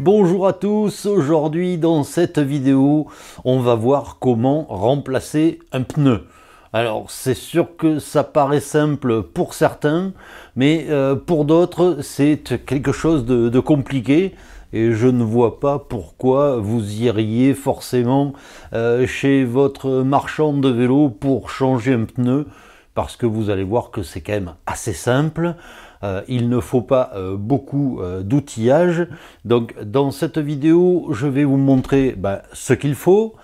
Bonjour à tous, aujourd'hui dans cette vidéo, on va voir comment remplacer un pneu. Alors c'est sûr que ça paraît simple pour certains, mais euh, pour d'autres c'est quelque chose de, compliqué et je ne vois pas pourquoi vous iriez forcément euh, chez votre marchand de vélo pour changer un pneu parce que vous allez voir que c'est quand même assez simple. Euh, il ne faut pas euh, beaucoup euh, d'outillage. Donc dans cette vidéo, je vais vous montrer ben, ce qu'il faut,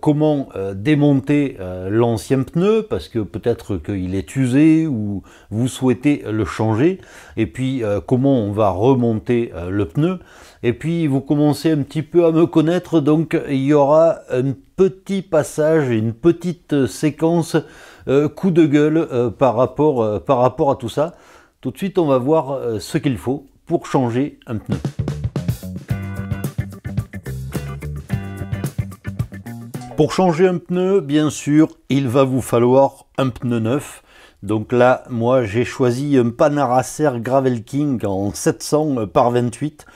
comment démonter l'ancien pneu, parce que peut-être qu'il est usé ou vous souhaitez le changer, et puis comment on va remonter le pneu. Et puis vous commencez un petit peu à me connaître, donc il y aura un petit passage, une petite séquence coup de gueule par, rapport, par rapport à tout ça. Tout de suite, on va voir euh, ce qu'il faut pour changer un pneu. Pour changer un pneu, bien sûr, il va vous falloir un pneu neuf. Donc là, moi, j'ai choisi un Panaracer Gravel King en 700 par 28.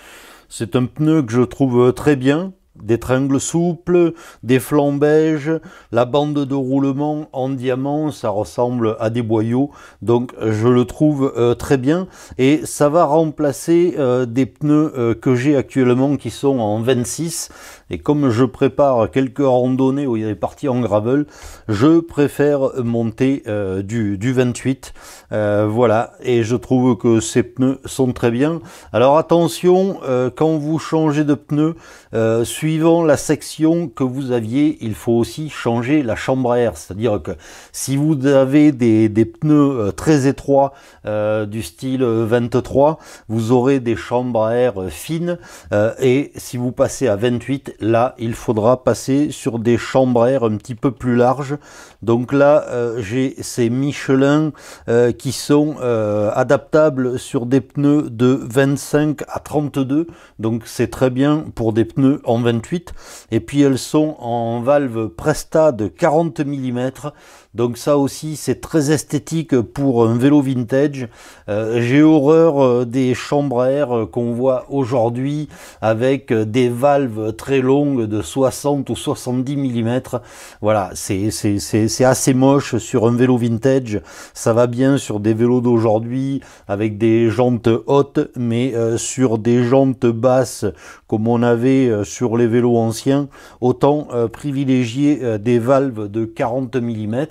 C'est un pneu que je trouve très bien, des tringles souples, des flambèges, la bande de roulement en diamant, ça ressemble à des boyaux, donc je le trouve euh, très bien, et ça va remplacer euh, des pneus euh, que j'ai actuellement qui sont en 26, et comme je prépare quelques randonnées où il est parti en gravel, je préfère monter euh, du, du, 28. Euh, voilà, et je trouve que ces pneus sont très bien. Alors attention, euh, quand vous changez de pneu, suivant la section que vous aviez, il faut aussi changer la chambre à air. C'est-à-dire que si vous avez des, des pneus très étroits du style 23, vous aurez des chambres à air fines. et si vous passez à 28, là, il faudra passer sur des chambraires un petit peu plus larges. Donc là, euh, j'ai ces Michelin euh, qui sont euh, adaptables sur des pneus de 25 à 32. Donc c'est très bien pour des pneus en 28. Et puis elles sont en valve Presta de 40 mm. Donc ça aussi, c'est très esthétique pour un vélo vintage. Euh, j'ai horreur euh, des chambres à euh, air qu'on voit aujourd'hui avec des valves très longues de 60 ou 70 mm. Voilà, c'est assez moche sur un vélo vintage. Ça va bien sur des vélos d'aujourd'hui avec des jantes hautes, mais sur des jantes basses comme on avait sur les vélos anciens, autant privilégier des valves de 40 mm.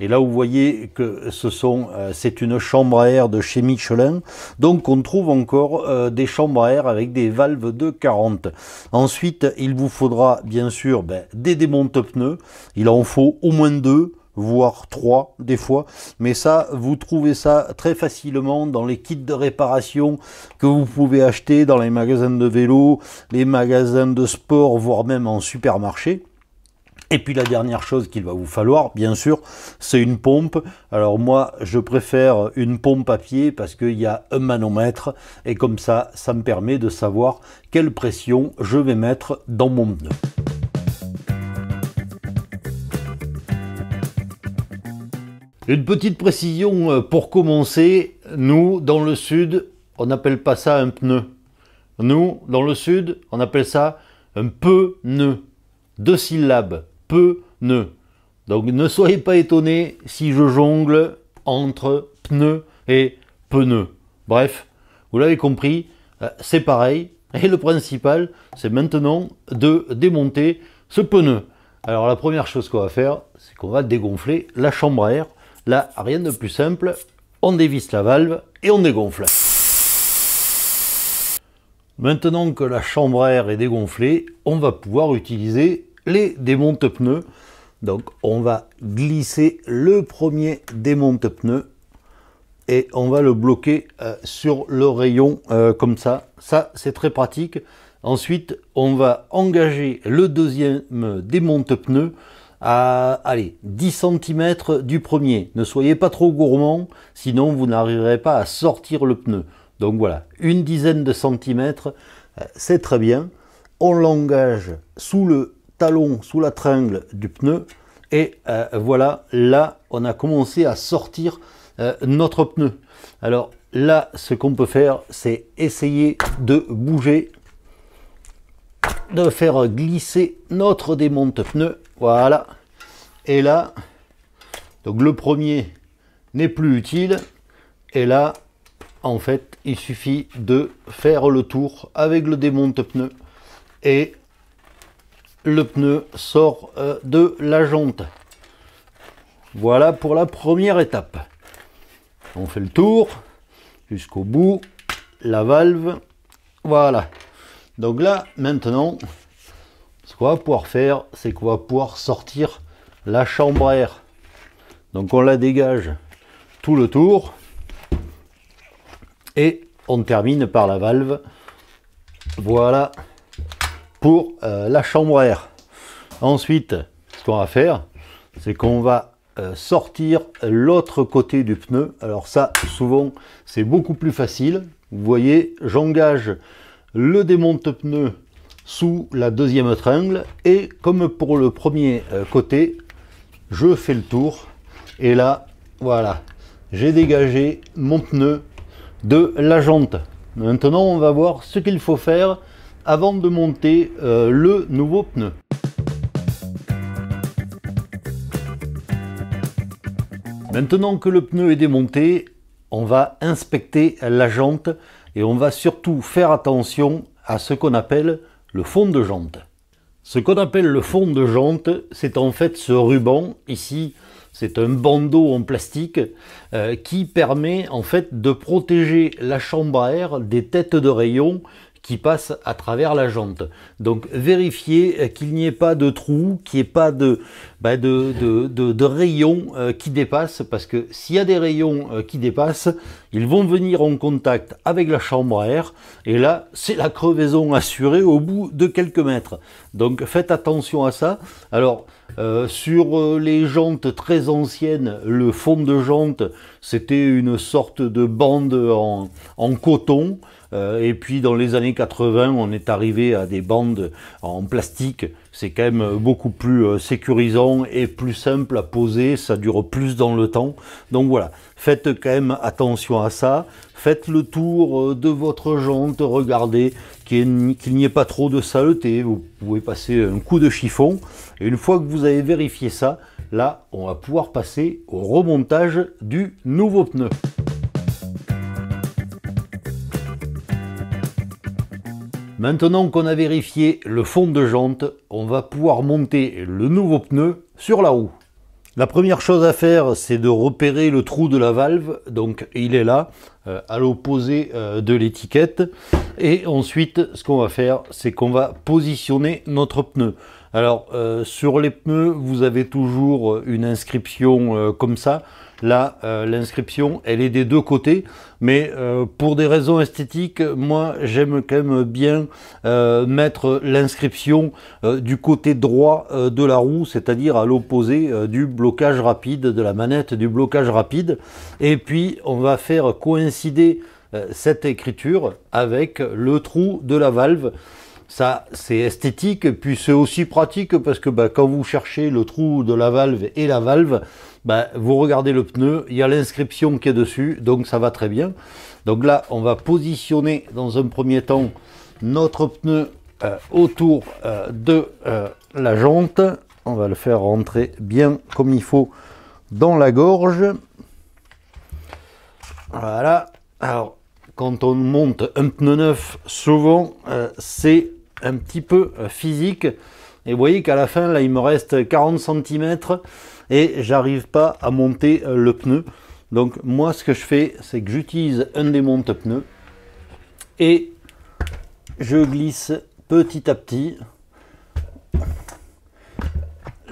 Et là, vous voyez que ce euh, c'est une chambre à air de chez Michelin. Donc, on trouve encore euh, des chambres à air avec des valves de 40. Ensuite, il vous faudra, bien sûr, ben, des démontes pneus. Il en faut au moins deux voire trois des fois. Mais ça, vous trouvez ça très facilement dans les kits de réparation que vous pouvez acheter dans les magasins de vélo, les magasins de sport, voire même en supermarché. Et puis la dernière chose qu'il va vous falloir, bien sûr, c'est une pompe. Alors moi, je préfère une pompe à pied parce qu'il y a un manomètre et comme ça, ça me permet de savoir quelle pression je vais mettre dans mon pneu. Une petite précision euh, pour commencer, nous, dans le sud, on n'appelle pas ça un pneu. Nous, dans le sud, on appelle ça un peu neu deux syllabes, peu, ne. Donc ne soyez pas étonné si je jongle entre pneu et pneu. Bref, vous l'avez compris, euh, c'est pareil. Et le principal, c'est maintenant de démonter ce pneu. Alors la première chose qu'on va faire, c'est qu'on va dégonfler la chambre à air. Là, rien de plus simple, on dévisse la valve et on dégonfle. Maintenant que la chambre à air est dégonflée, on va pouvoir utiliser les démonte-pneus. Donc on va glisser le premier démonte-pneu et on va le bloquer euh, sur le rayon euh, comme ça. Ça c'est très pratique. Ensuite on va engager le deuxième démonte-pneu à allez, 10 cm du premier. Ne soyez pas trop gourmand, sinon vous n'arriverez pas à sortir le pneu. Donc voilà, une dizaine de centimètres, euh, c'est très bien. On l'engage sous le talon, sous la tringle du pneu. Et euh, voilà, là, on a commencé à sortir euh, notre pneu. Alors là, ce qu'on peut faire, c'est essayer de bouger, de faire glisser notre démonte pneu. Voilà. Et là, donc le premier n'est plus utile. Et là, en fait, il suffit de faire le tour avec le démonte-pneu et le pneu sort euh, de la jante, Voilà pour la première étape. On fait le tour jusqu'au bout, la valve, voilà. Donc là, maintenant, ce qu'on va pouvoir faire, c'est qu'on va pouvoir sortir la chambre à air. Donc on la dégage tout le tour. Et on termine par la valve. Voilà pour euh, la chambre air. Ensuite, ce qu'on va faire, c'est qu'on va euh, sortir l'autre côté du pneu. Alors ça, souvent, c'est beaucoup plus facile. Vous voyez, j'engage le démonte-pneu sous la deuxième tringle et comme pour le premier euh, côté, je fais le tour et là, voilà, j'ai dégagé mon pneu de la jante. Maintenant, on va voir ce qu'il faut faire avant de monter euh, le nouveau pneu. Maintenant que le pneu est démonté, on va inspecter la jante et on va surtout faire attention à ce qu'on appelle le fond de jante. Ce qu'on appelle le fond de jante, c'est en fait ce ruban ici c'est un bandeau en plastique euh, qui permet en fait de protéger la chambre à air des têtes de rayons qui passent à travers la jante. Donc vérifiez euh, qu'il n'y ait pas de trou, qu'il n'y ait pas de, bah, rayons euh, qui dépassent, parce que s'il y a des rayons qui dépassent, ils vont venir en contact avec la chambre à air, et là, c'est la crevaison assurée au bout de quelques mètres. Donc faites attention à ça. Alors, euh, sur euh, les jantes très anciennes, le fond de jante, c'était une sorte de bande en coton euh, et puis dans les années 80, on est arrivé à des bandes en plastique. C'est quand même beaucoup plus euh, sécurisant et plus simple à poser. Ça dure plus dans le temps. Donc voilà, faites quand même attention à ça. Faites le tour euh, de votre jante, regardez qu'il n'y ait pas trop de saleté. Vous pouvez passer un coup de chiffon. Et une fois que vous avez vérifié ça, là, on va pouvoir passer au remontage du nouveau pneu. Maintenant qu'on a vérifié le fond de jante, on va pouvoir monter le nouveau pneu sur la roue. La première chose à faire, c'est de repérer le trou de la valve. Donc il est là, euh, à l'opposé euh, de l'étiquette. Et ensuite, ce qu'on va faire, c'est qu'on va positionner notre pneu. Alors euh, sur les pneus, vous avez toujours une inscription comme ça. Là, euh, l'inscription, elle est des deux côtés, mais euh, pour des raisons esthétiques, moi, j'aime quand même bien euh, mettre l'inscription du côté droit de la roue, c'est-à-dire à l'opposé du blocage rapide, de la manette du blocage rapide. Et puis, on va faire coïncider cette écriture avec le trou de la valve. Ça, c'est esthétique, puis c'est aussi pratique parce que bah, quand vous cherchez le trou de la valve et la valve, bah, vous regardez le pneu, il y a l'inscription qui est dessus, donc ça va très bien. Donc là, on va positionner dans un premier temps notre pneu euh, autour euh, de euh, la jante. On va le faire rentrer bien comme il faut dans la gorge. Voilà. Alors, quand on monte un pneu neuf, souvent, c'est un petit peu euh, physique. Et vous voyez qu'à la fin, là, il me reste 40 cm et j'arrive pas à monter euh, le pneu. Donc moi, ce que je fais, c'est que j'utilise un démonte pneu et je glisse petit à petit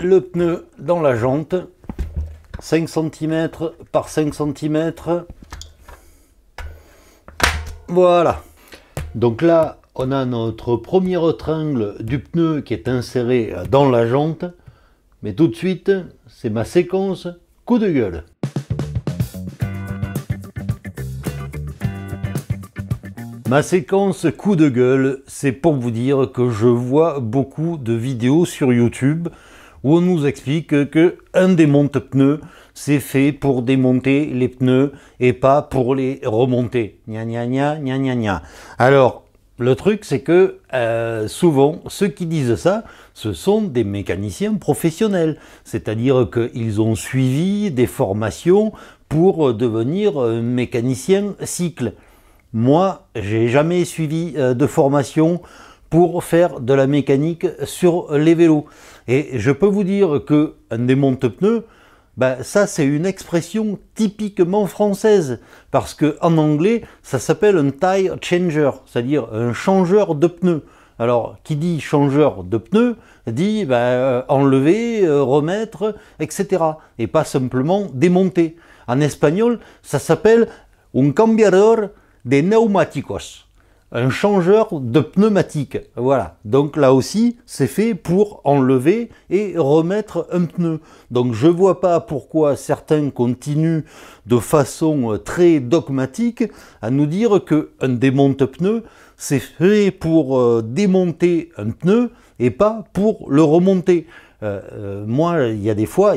le pneu dans la jante 5 cm par 5 cm voilà donc là on a notre premier tringle du pneu qui est inséré dans la jante. Mais tout de suite, c'est ma séquence coup de gueule. Ma séquence coup de gueule, c'est pour vous dire que je vois beaucoup de vidéos sur YouTube où on nous explique que un démonte pneu, c'est fait pour démonter les pneus et pas pour les remonter. Gna gna gna Alors, le truc, c'est que euh, souvent, ceux qui disent ça, ce sont des mécaniciens professionnels. C'est-à-dire qu'ils ont suivi des formations pour euh, devenir euh, mécanicien cycle. Moi, j'ai jamais suivi de formation pour faire de la mécanique sur les vélos. Et je peux vous dire que un démonte-pneu, ben, ça c'est une expression typiquement française, parce que en anglais ça s'appelle un tire changer, c'est-à-dire un changeur de pneus. Alors qui dit changeur de pneus dit bah, euh, enlever, euh, remettre, etc. Et pas simplement démonter. En espagnol ça s'appelle un cambiador de neumáticos un changeur de pneumatique. Voilà. Donc là aussi, c'est fait pour enlever et remettre un pneu. Donc je vois pas pourquoi certains continuent de façon euh, très dogmatique à nous dire un démonte-pneu, c'est fait pour euh, démonter un pneu et pas pour le remonter. Euh, moi, il y a des fois,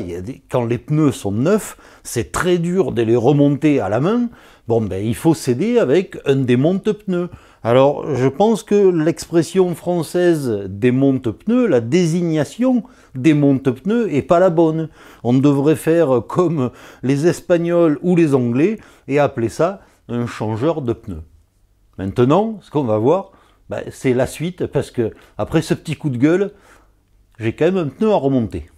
quand les pneus sont neufs, c'est très dur de les remonter à la main. Bon, ben, il faut s'aider avec un démonte-pneu. Alors, je pense que l'expression française des monte-pneus, la désignation des monte-pneus n'est pas la bonne. On devrait faire comme les Espagnols ou les Anglais et appeler ça un changeur de pneus. Maintenant, ce qu'on va voir, ben, c'est la suite parce que après ce petit coup de gueule, j'ai quand même un pneu à remonter.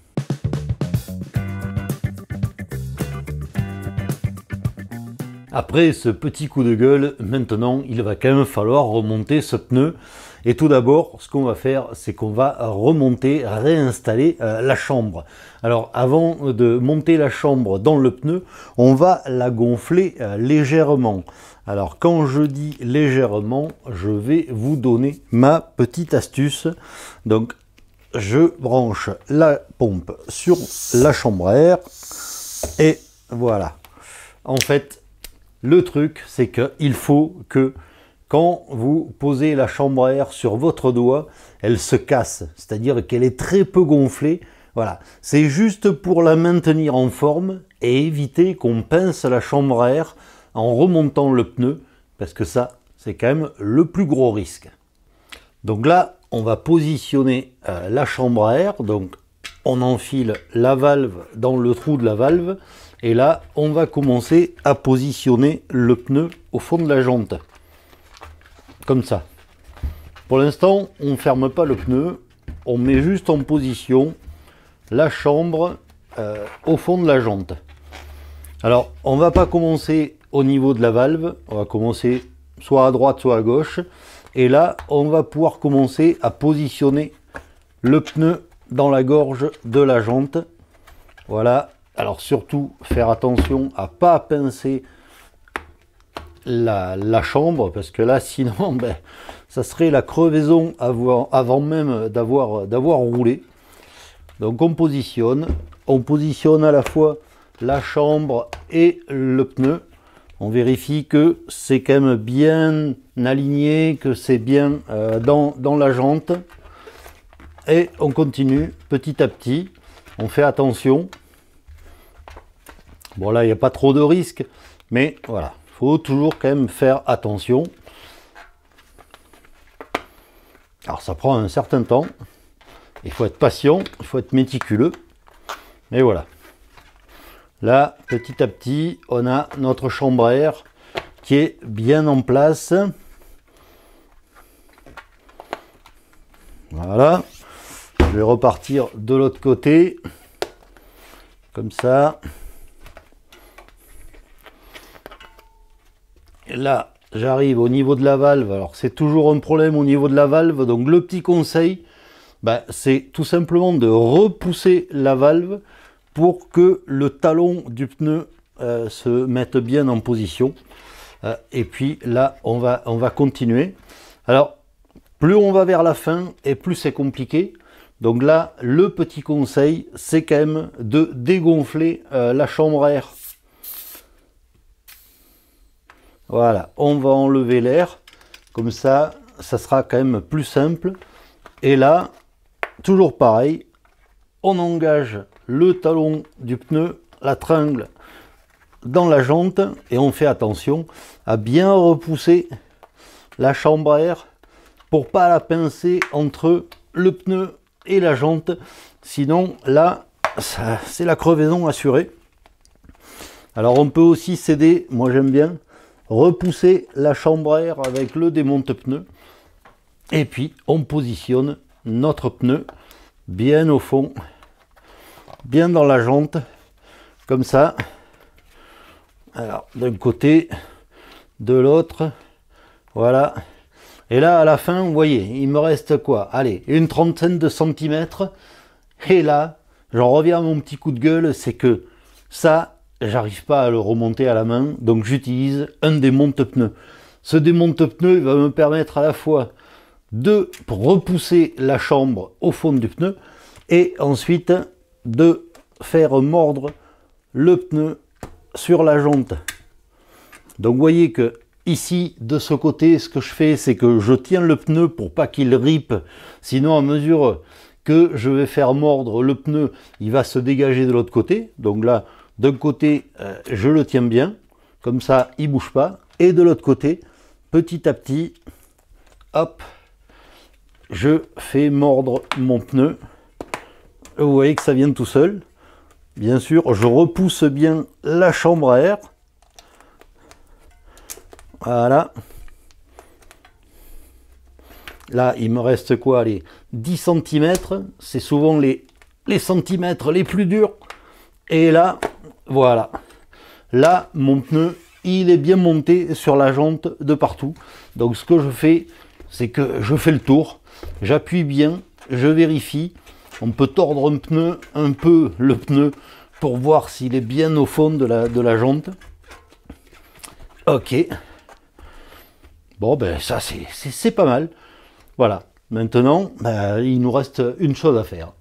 Après ce petit coup de gueule, maintenant il va quand même falloir remonter ce pneu. Et tout d'abord, ce qu'on va faire, c'est qu'on va remonter, réinstaller euh, la chambre. Alors avant de monter la chambre dans le pneu, on va la gonfler euh, légèrement. Alors quand je dis légèrement, je vais vous donner ma petite astuce. Donc je branche la pompe sur la chambre à air et voilà. En fait, le truc, c'est qu'il faut que quand vous posez la chambre à air sur votre doigt, elle se casse, c'est-à-dire qu'elle est très peu gonflée. Voilà, c'est juste pour la maintenir en forme et éviter qu'on pince la chambre à air en remontant le pneu, parce que ça, c'est quand même le plus gros risque. Donc là, on va positionner euh, la chambre à air, donc on enfile la valve dans le trou de la valve, et là, on va commencer à positionner le pneu au fond de la jante. Comme ça. Pour l'instant, on ne ferme pas le pneu. On met juste en position la chambre euh, au fond de la jante. Alors, on ne va pas commencer au niveau de la valve. On va commencer soit à droite, soit à gauche. Et là, on va pouvoir commencer à positionner le pneu dans la gorge de la jante. Voilà, alors surtout, faire attention à ne pas pincer la, chambre, parce que là, sinon, ben, ça serait la crevaison avant, même d'avoir roulé. Donc on positionne, on positionne à la fois la chambre et le pneu. On vérifie que c'est quand même bien aligné, que c'est bien euh, dans, dans la jante. Et on continue petit à petit. On fait attention Bon là, il n'y a pas trop de risques, mais voilà, il faut toujours quand même faire attention. Alors ça prend un certain temps, il faut être patient, il faut être méticuleux, mais voilà. Là, petit à petit, on a notre chambre air qui est bien en place. Voilà. Je vais repartir de l'autre côté. Comme ça. là, j'arrive au niveau de la valve. Alors, c'est toujours un problème au niveau de la valve. Donc, le petit conseil, ben, c'est tout simplement de repousser la valve pour que le talon du pneu euh, se mette bien en position. Euh, et puis là, on va, on va continuer. Alors, plus on va vers la fin et plus c'est compliqué. Donc là, le petit conseil, c'est quand même de dégonfler euh, la chambre air Voilà, on va enlever l'air, comme ça, ça sera quand même plus simple. Et là, toujours pareil, on engage le talon du pneu, la tringle dans la jante et on fait attention à bien repousser la chambre à air pour pas la pincer entre le pneu et la jante sinon là c'est la crevaison assurée alors on peut aussi céder moi j'aime bien repousser la chambre à air avec le démonte-pneu. Et puis, on positionne notre pneu bien au fond, bien dans la jante, comme ça. Alors, d'un côté, de l'autre, voilà. Et là, à la fin, vous voyez, il me reste quoi Allez, une trentaine de centimètres. Et là, j'en reviens à mon petit coup de gueule, c'est que ça, j'arrive pas à le remonter à la main, donc j'utilise un démonte-pneu. Ce démonte-pneu va me permettre à la fois de repousser la chambre au fond du pneu et ensuite de faire mordre le pneu sur la jante, Donc vous voyez que ici, de ce côté, ce que je fais, c'est que je tiens le pneu pour pas qu'il rippe Sinon, à mesure que je vais faire mordre le pneu, il va se dégager de l'autre côté. Donc là, d'un côté, euh, je le tiens bien, comme ça, il bouge pas. Et de l'autre côté, petit à petit, hop, je fais mordre mon pneu. Vous voyez que ça vient tout seul. Bien sûr, je repousse bien la chambre à air. Voilà. Là, il me reste quoi Les 10 cm. C'est souvent les, les centimètres les plus durs. Et là, voilà. Là, mon pneu, il est bien monté sur la jante de partout. Donc ce que je fais, c'est que je fais le tour, j'appuie bien, je vérifie. On peut tordre un pneu, un peu le pneu, pour voir s'il est bien au fond de la, de la jante. Ok. Bon, ben ça, c'est pas mal. Voilà. Maintenant, ben, il nous reste une chose à faire.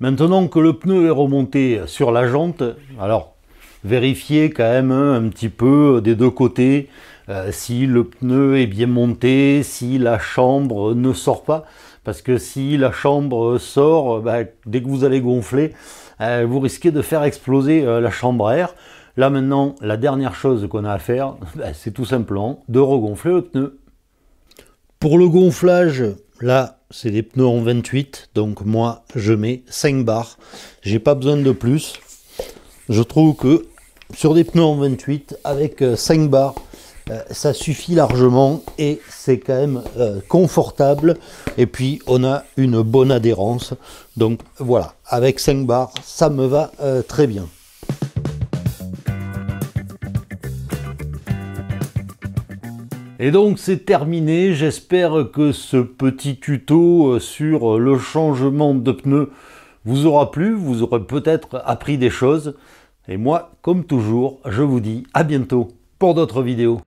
Maintenant que le pneu est remonté sur la jante, alors vérifiez quand même un petit peu des deux côtés euh, si le pneu est bien monté, si la chambre ne sort pas. Parce que si la chambre sort, euh, bah, dès que vous allez gonfler, euh, vous risquez de faire exploser la chambre à air. Là maintenant, la dernière chose qu'on a à faire, bah, c'est tout simplement de regonfler le pneu. Pour le gonflage, là, c'est des pneus en 28, donc moi je mets 5 bars, j'ai pas besoin de plus. Je trouve que sur des pneus en 28 avec 5 euh, bars, euh, ça suffit largement et c'est quand même euh, confortable. Et puis on a une bonne adhérence. Donc voilà, avec 5 bars, ça me va très bien. Et donc c'est terminé, j'espère que ce petit tuto euh, sur le changement de pneus vous aura plu, vous aurez peut-être appris des choses. Et moi, comme toujours, je vous dis à bientôt pour d'autres vidéos.